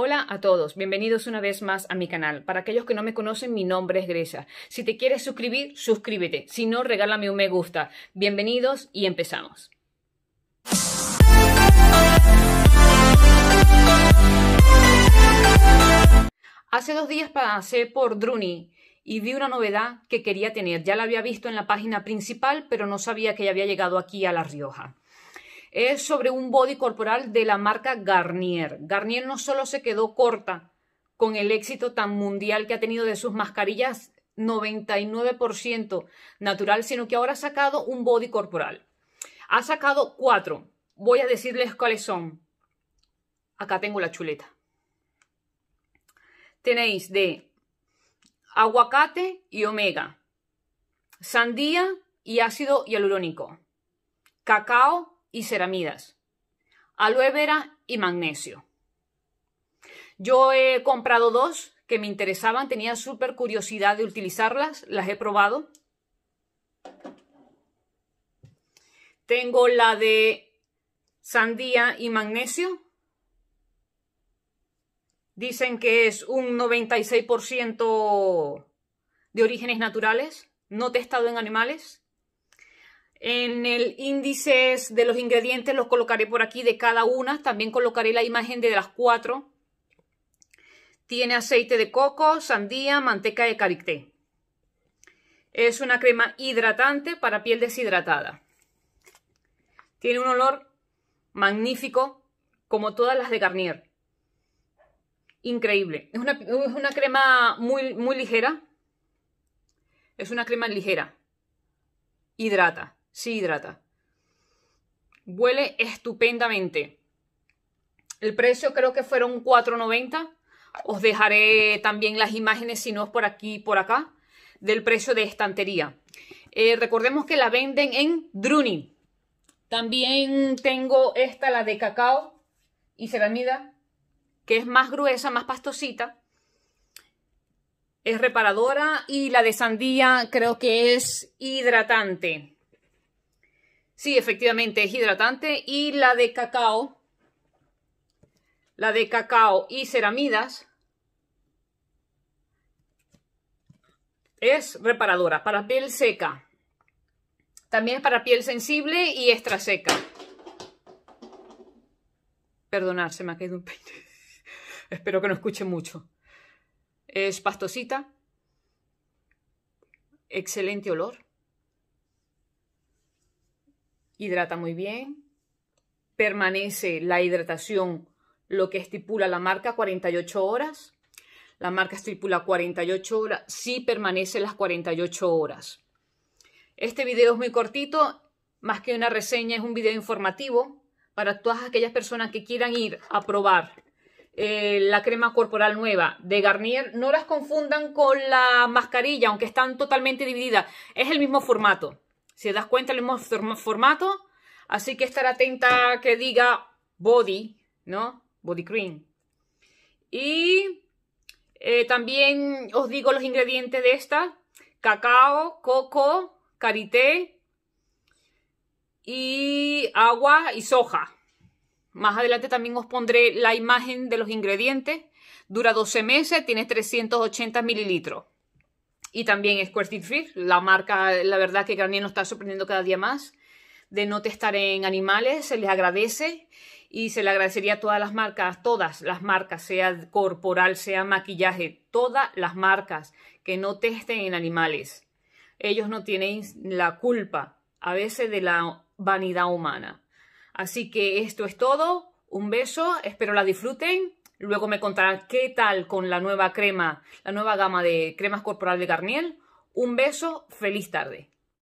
Hola a todos, bienvenidos una vez más a mi canal. Para aquellos que no me conocen, mi nombre es Grecia. Si te quieres suscribir, suscríbete. Si no, regálame un me gusta. Bienvenidos y empezamos. Hace dos días pasé por Druni y vi una novedad que quería tener. Ya la había visto en la página principal, pero no sabía que ya había llegado aquí a La Rioja es sobre un body corporal de la marca Garnier. Garnier no solo se quedó corta con el éxito tan mundial que ha tenido de sus mascarillas 99% natural, sino que ahora ha sacado un body corporal. Ha sacado cuatro. Voy a decirles cuáles son. Acá tengo la chuleta. Tenéis de aguacate y omega, sandía y ácido hialurónico, cacao y ceramidas, aloe vera y magnesio. Yo he comprado dos que me interesaban, tenía súper curiosidad de utilizarlas, las he probado. Tengo la de sandía y magnesio. Dicen que es un 96% de orígenes naturales, no testado en animales. En el índice de los ingredientes los colocaré por aquí de cada una. También colocaré la imagen de las cuatro. Tiene aceite de coco, sandía, manteca de karité. Es una crema hidratante para piel deshidratada. Tiene un olor magnífico, como todas las de Garnier. Increíble. Es una, es una crema muy, muy ligera. Es una crema ligera. Hidrata. Sí hidrata. Huele estupendamente. El precio creo que fueron 4.90. Os dejaré también las imágenes, si no es por aquí y por acá, del precio de estantería. Eh, recordemos que la venden en Druni. También tengo esta, la de cacao y ceramida, que es más gruesa, más pastosita. Es reparadora y la de sandía creo que es hidratante. Sí, efectivamente, es hidratante. Y la de cacao, la de cacao y ceramidas es reparadora para piel seca. También es para piel sensible y extra seca. Perdonad, se me ha caído un peine. Espero que no escuche mucho. Es pastosita. Excelente olor hidrata muy bien, permanece la hidratación, lo que estipula la marca 48 horas. La marca estipula 48 horas, sí permanece las 48 horas. Este video es muy cortito, más que una reseña, es un video informativo para todas aquellas personas que quieran ir a probar eh, la crema corporal nueva de Garnier. No las confundan con la mascarilla, aunque están totalmente divididas. Es el mismo formato. Si te das cuenta, el mismo formato. Así que estar atenta a que diga body, ¿no? Body cream. Y eh, también os digo los ingredientes de esta. Cacao, coco, karité y agua y soja. Más adelante también os pondré la imagen de los ingredientes. Dura 12 meses, tiene 380 mililitros y también Squirting Free, la marca, la verdad que Garnier nos está sorprendiendo cada día más de no testar en animales, se les agradece y se le agradecería a todas las marcas, todas las marcas, sea corporal, sea maquillaje, todas las marcas que no testen en animales. Ellos no tienen la culpa a veces de la vanidad humana. Así que esto es todo, un beso, espero la disfruten Luego me contarán qué tal con la nueva crema, la nueva gama de cremas corporales de Garnier. Un beso, feliz tarde.